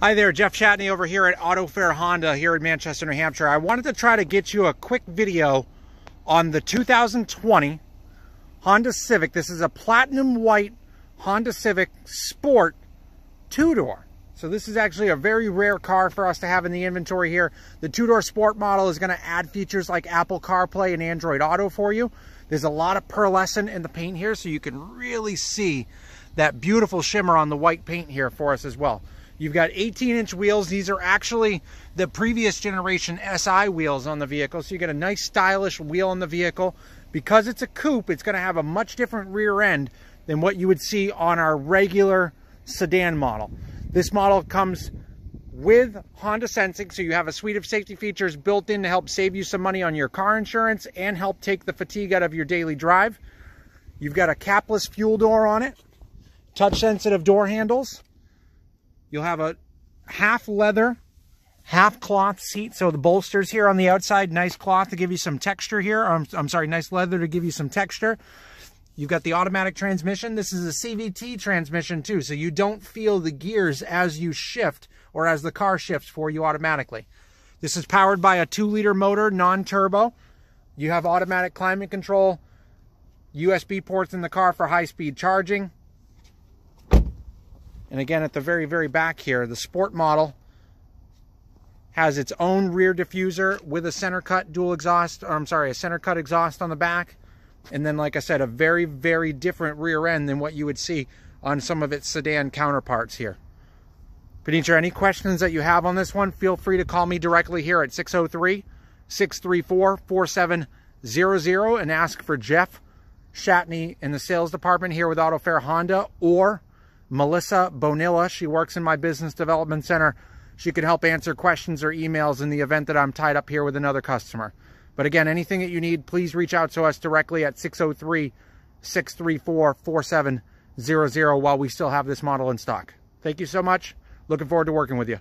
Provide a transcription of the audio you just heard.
Hi there, Jeff Chatney over here at Auto Fair Honda here in Manchester, New Hampshire. I wanted to try to get you a quick video on the 2020 Honda Civic. This is a platinum white Honda Civic Sport two-door. So this is actually a very rare car for us to have in the inventory here. The two-door Sport model is going to add features like Apple CarPlay and Android Auto for you. There's a lot of pearlescent in the paint here, so you can really see that beautiful shimmer on the white paint here for us as well. You've got 18 inch wheels. These are actually the previous generation SI wheels on the vehicle. So you get a nice stylish wheel on the vehicle. Because it's a coupe, it's gonna have a much different rear end than what you would see on our regular sedan model. This model comes with Honda Sensing, so you have a suite of safety features built in to help save you some money on your car insurance and help take the fatigue out of your daily drive. You've got a capless fuel door on it, touch sensitive door handles, You'll have a half leather, half cloth seat. So the bolsters here on the outside, nice cloth to give you some texture here. I'm, um, I'm sorry, nice leather to give you some texture. You've got the automatic transmission. This is a CVT transmission too, so you don't feel the gears as you shift or as the car shifts for you automatically. This is powered by a 2-liter motor, non-turbo. You have automatic climate control, USB ports in the car for high-speed charging, and again, at the very, very back here, the Sport model has its own rear diffuser with a center cut dual exhaust, or I'm sorry, a center cut exhaust on the back. And then, like I said, a very, very different rear end than what you would see on some of its sedan counterparts here. Panitra, any questions that you have on this one, feel free to call me directly here at 603-634-4700 and ask for Jeff Shatney in the sales department here with Auto Fair Honda or Melissa Bonilla. She works in my business development center. She could help answer questions or emails in the event that I'm tied up here with another customer. But again, anything that you need, please reach out to us directly at 603 634 4700 while we still have this model in stock. Thank you so much. Looking forward to working with you.